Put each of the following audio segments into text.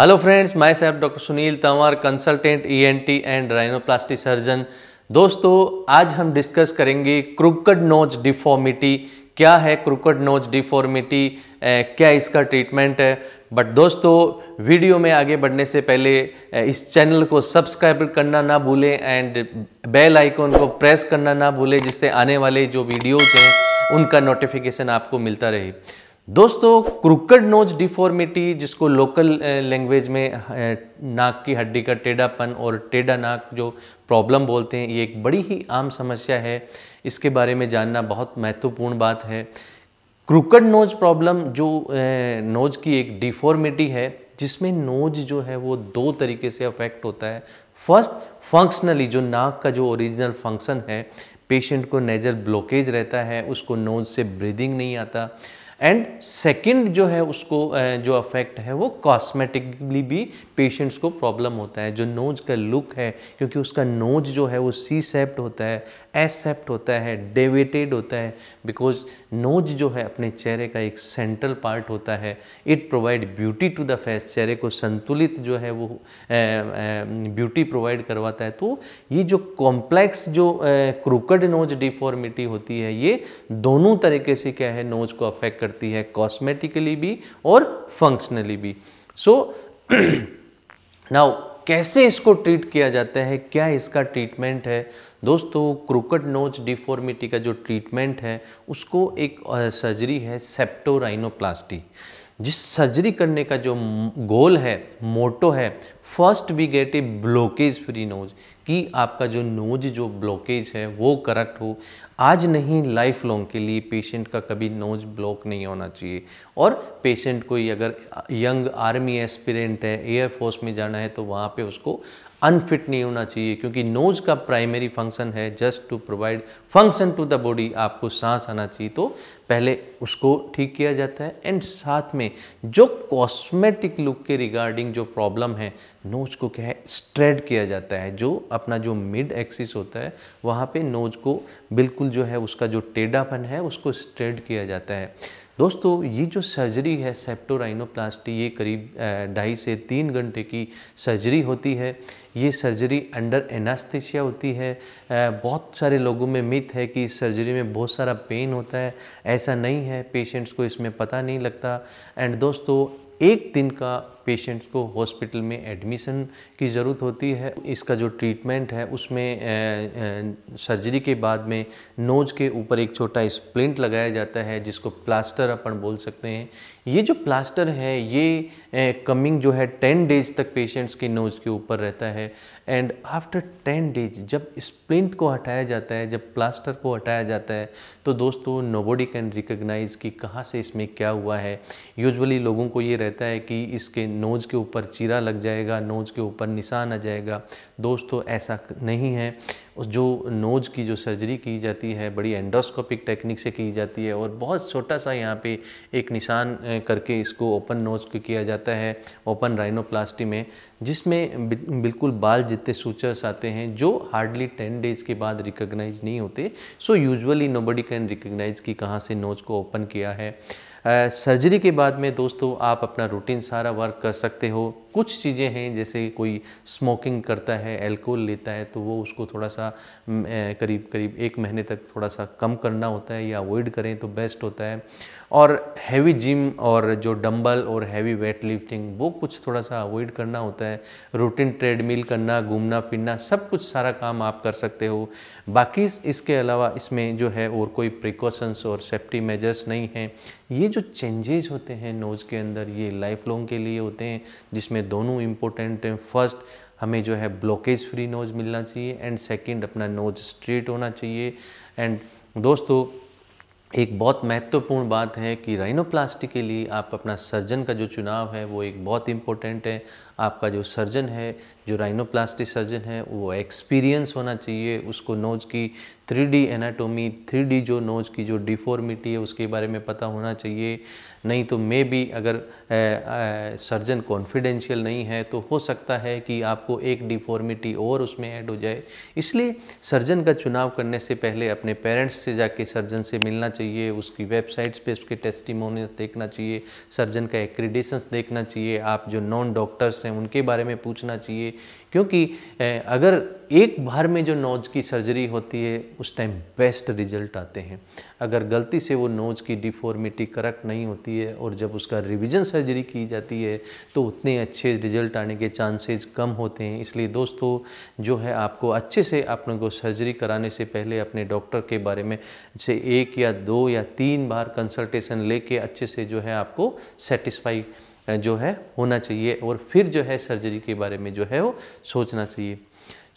hello friends myself doctor Sunil Tanwar consultant ENT and rhinoplasty surgeon दोस्तों आज हम discuss करेंगे क्रुकड नोज डिफॉर्मिटी क्या है क्रुकड नोज डिफॉर्मिटी क्या इसका ट्रीटमेंट है बट दोस्तों वीडियो में आगे बढ़ने से पहले eh, इस चैनल को सब्सक्राइब करना ना भूलें एंड बेल आइकॉन को प्रेस करना ना भूलें जिससे आने वाले जो वीडियोज़ हैं उनका नोटिफिकेशन आपको मिलता रहे दोस्तों क्रुकड नोज डिफॉर्मिटी जिसको लोकल लैंग्वेज में नाक की हड्डी का टेढ़ापन और टेढ़ा नाक जो प्रॉब्लम बोलते हैं ये एक बड़ी ही आम समस्या है इसके बारे में जानना बहुत महत्वपूर्ण बात है क्रुकड नोज प्रॉब्लम जो नोज की एक डिफॉर्मिटी है जिसमें नोज जो है वो दो तरीके से अफेक्ट होता है फर्स्ट फंक्शनली जो नाक का जो ओरिजिनल फंक्शन है पेशेंट को नेजल ब्लॉकेज रहता है उसको नोज से ब्रीदिंग नहीं आता एंड सेकंड जो है उसको जो अफेक्ट है वो कॉस्मेटिकली भी पेशेंट्स को प्रॉब्लम होता है जो नोज का लुक है क्योंकि उसका नोज जो है वो सी सेप्ट होता है एसेप्ट होता है डेविटेड होता है बिकॉज नोज जो है अपने चेहरे का एक सेंट्रल पार्ट होता है it provide beauty to the face चेहरे को संतुलित जो है वो ब्यूटी प्रोवाइड करवाता है तो ये जो कॉम्प्लेक्स जो क्रूकड नोज डिफॉर्मिटी होती है ये दोनों तरीके से क्या है नोज को अफेक्ट कर करती है कॉस्मेटिकली भी और फंक्शनली भी सो नाउ कैसे इसको ट्रीट किया जाता है क्या इसका ट्रीटमेंट है दोस्तों क्रुकट नोच डिफॉर्मिटी का जो ट्रीटमेंट है उसको एक सर्जरी है सेप्टोराइनोप्लास्टी जिस सर्जरी करने का जो गोल है मोटो है first we get a blockage free nose कि आपका जो नोज जो ब्लॉकेज है वो करेक्ट हो आज नहीं लाइफ लॉन्ग के लिए पेशेंट का कभी नोज ब्लॉक नहीं होना चाहिए और पेशेंट कोई अगर यंग आर्मी एस्पिरेंट है एयरफोर्स में जाना है तो वहाँ पे उसको अनफिट नहीं होना चाहिए क्योंकि नोज का प्राइमरी फंक्शन है just to provide function to the body आपको सांस आना चाहिए तो पहले उसको ठीक किया जाता है एंड साथ में जो कॉस्मेटिक लुक के रिगार्डिंग जो प्रॉब्लम है नोज को क्या है स्ट्रेड किया जाता है जो अपना जो मिड एक्सिस होता है वहाँ पे नोज को बिल्कुल जो है उसका जो टेढ़ापन है उसको स्ट्रेट किया जाता है दोस्तों ये जो सर्जरी है सेप्टोराइनोप्लास्टी ये करीब ढाई से तीन घंटे की सर्जरी होती है ये सर्जरी अंडर एनास्थिशिया होती है बहुत सारे लोगों में मिथ है कि इस सर्जरी में बहुत सारा पेन होता है ऐसा नहीं है पेशेंट्स को इसमें पता नहीं लगता एंड दोस्तों एक दिन का पेशेंट्स को हॉस्पिटल में एडमिशन की ज़रूरत होती है इसका जो ट्रीटमेंट है उसमें सर्जरी के बाद में नोज के ऊपर एक छोटा स्प्लिंट लगाया जाता है जिसको प्लास्टर अपन बोल सकते हैं ये जो प्लास्टर है ये कमिंग जो है टेन डेज तक पेशेंट्स के नोज के ऊपर रहता है एंड आफ्टर टेन डेज जब स्प्लिंट को हटाया जाता है जब प्लास्टर को हटाया जाता है तो दोस्तों नोबडी कैन रिकग्नाइज कि कहाँ से इसमें क्या हुआ है यूजुअली लोगों को ये रहता है कि इसके नोज़ के ऊपर चीरा लग जाएगा नोज़ के ऊपर निशान आ जाएगा दोस्तों ऐसा नहीं है जो नोज की जो सर्जरी की जाती है बड़ी एंडोस्कोपिक टेक्निक से की जाती है और बहुत छोटा सा यहाँ पे एक निशान करके इसको ओपन नोज को किया जाता है ओपन राइनोप्लास्टी में जिसमें बिल्कुल बाल जितने सूचर्स आते हैं जो हार्डली टेन डेज़ के बाद रिकग्नाइज नहीं होते so usually nobody can recognize कि कहाँ से नोज को ओपन किया है सर्जरी के बाद में दोस्तों आप अपना रूटीन सारा वर्क कर सकते हो कुछ चीज़ें हैं जैसे कोई स्मोकिंग करता है एल्कोहल लेता है तो वो उसको थोड़ा सा करीब करीब एक महीने तक थोड़ा सा कम करना होता है या अवॉइड करें तो बेस्ट होता है और हैवी जिम और जो डंबल और हैवी वेट लिफ्टिंग वो कुछ थोड़ा सा अवॉइड करना होता है रूटीन ट्रेडमिल करना घूमना फिरना सब कुछ सारा काम आप कर सकते हो बाकी इसके अलावा इसमें जो है और कोई प्रिकॉशंस और सेफ्टी मेजर्स नहीं हैं ये जो चेंजेज होते हैं नोज़ के अंदर ये लाइफ लॉन्ग के लिए होते हैं जिसमें में दोनों इम्पोर्टेंट हैं फर्स्ट हमें जो है ब्लॉकेज फ्री नोज मिलना चाहिए एंड सेकंड अपना नोज स्ट्रेट होना चाहिए एंड दोस्तों एक बहुत महत्वपूर्ण बात है कि राइनोप्लास्टी के लिए आप अपना सर्जन का जो चुनाव है वो एक बहुत इम्पोर्टेंट है आपका जो सर्जन है जो राइनोप्लास्टी सर्जन है वो एक्सपीरियंस होना चाहिए उसको नोज की three D anatomy three D जो नोज की जो डिफॉर्मिटी है उसके बारे में पता होना चाहिए नहीं तो मे भी अगर सर्जन कॉन्फिडेंशियल नहीं है तो हो सकता है कि आपको एक डिफॉर्मिटी और उसमें ऐड हो जाए इसलिए सर्जन का चुनाव करने से पहले अपने पेरेंट्स से जाके सर्जन से मिलना चाहिए उसकी वेबसाइट्स पे उसके टेस्टिमोनियल देखना चाहिए सर्जन का एक्रीडेशंस देखना चाहिए आप जो नॉन डॉक्टर्स हैं हैं उनके बारे में पूछना चाहिए क्योंकि अगर एक बार में जो नोज की सर्जरी होती है उस टाइम बेस्ट रिजल्ट आते हैं अगर गलती से वो नोज की डिफॉर्मिटी करेक्ट नहीं होती है और जब उसका रिविजन सर्जरी की जाती है तो उतने अच्छे रिजल्ट आने के चांसेस कम होते हैं इसलिए दोस्तों जो है आपको अच्छे से आप को सर्जरी कराने से पहले अपने डॉक्टर के बारे में से एक या दो या तीन बार कंसल्टेशन लेके अच्छे से जो है आपको सेटिस्फाई जो है होना चाहिए और फिर जो है सर्जरी के बारे में जो है वो सोचना चाहिए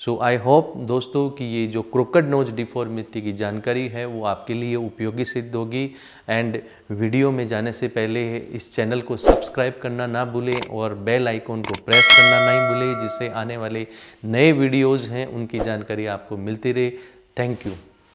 सो आई होप दोस्तों कि ये जो क्रोकड नोज डिफॉर्मिटी की जानकारी है वो आपके लिए उपयोगी सिद्ध होगी एंड वीडियो में जाने से पहले इस चैनल को सब्सक्राइब करना ना भूलें और बेल आइकॉन को प्रेस करना ना भूलें जिससे आने वाले नए वीडियोज़ हैं उनकी जानकारी आपको मिलती रहे थैंक यू